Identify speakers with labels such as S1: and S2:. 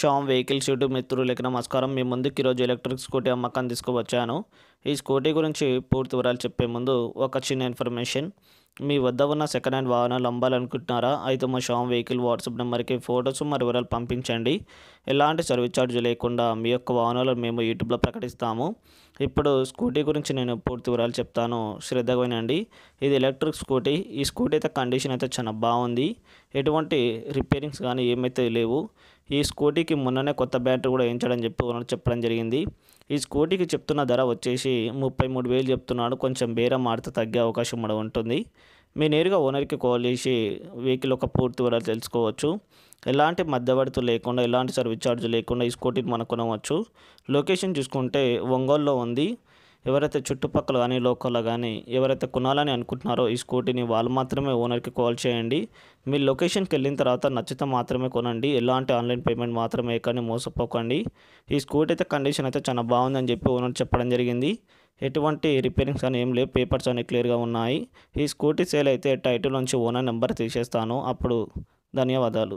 S1: Sam vehicles YouTube మిత్రులకి నమస్కారం మీ ముందుకు ఈరోజు ఎలక్ట్రిక్ స్కూటీ అమ్మకాన్ని తీసుకువచ్చాను ఈ స్కూటీ గురించి పూర్తి వివరాలు చెప్పే ముందు ఒక చిన్న ఇన్ఫర్మేషన్ మీ వద్ద ఉన్న సెకండ్ హ్యాండ్ వాహనాలు అమ్మాలనుకుంటున్నారా అయితే మా షామ్ వెహికల్ వాట్సాప్ నెంబర్కి ఫొటోస్ మరి వివరాలు పంపించండి ఎలాంటి సర్వీస్ ఛార్జ్ లేకుండా మీ యొక్క వాహనాలు మేము యూట్యూబ్లో ప్రకటిస్తాము ఇప్పుడు స్కూటీ గురించి నేను పూర్తి వివరాలు చెప్తాను శ్రద్ధగా వినండి ఇది ఎలక్ట్రిక్ స్కూటీ ఈ స్కూటీ అయితే కండిషన్ అయితే చాలా బాగుంది ఎటువంటి రిపేరింగ్స్ కానీ ఏమైతే లేవు ఈ స్కూటీకి మొన్ననే కొత్త బ్యాటరీ కూడా వేయించడం చెప్పి చెప్పడం జరిగింది ఈ స్కూటీకి చెప్తున్న ధర వచ్చేసి ముప్పై మూడు వేలు చెప్తున్నాడు కొంచెం బేరం మారితే తగ్గే అవకాశం కూడా ఉంటుంది మీ నేరుగా ఓనర్కి కాల్ చేసి వెహికల్ ఒక పూర్తి వివరాలు తెలుసుకోవచ్చు ఎలాంటి మధ్యవర్తులు లేకుండా ఎలాంటి సర్వీస్ ఛార్జ్ లేకుండా ఈ స్కూటీని మనం కొనవచ్చు లొకేషన్ చూసుకుంటే ఒంగోలులో ఉంది ఎవరైతే చుట్టుపక్కల కానీ లోకల్లో కానీ ఎవరైతే కొనాలని అనుకుంటున్నారో ఈ స్కూటీని వాళ్ళు మాత్రమే ఓనర్కి కాల్ చేయండి మీ లొకేషన్కి వెళ్ళిన తర్వాత నచ్చితే మాత్రమే కొనండి ఎలాంటి ఆన్లైన్ పేమెంట్ మాత్రమే కానీ మోసపోకండి ఈ స్కూటీ అయితే కండిషన్ అయితే చాలా బాగుందని చెప్పి ఓనర్ చెప్పడం జరిగింది ఎటువంటి రిపేరింగ్స్ అని ఏం లేవు పేపర్స్ అని క్లియర్గా ఉన్నాయి ఈ స్కూటీ సేల్ అయితే టైటిల్ నుంచి ఓనర్ నెంబర్ తీసేస్తాను అప్పుడు ధన్యవాదాలు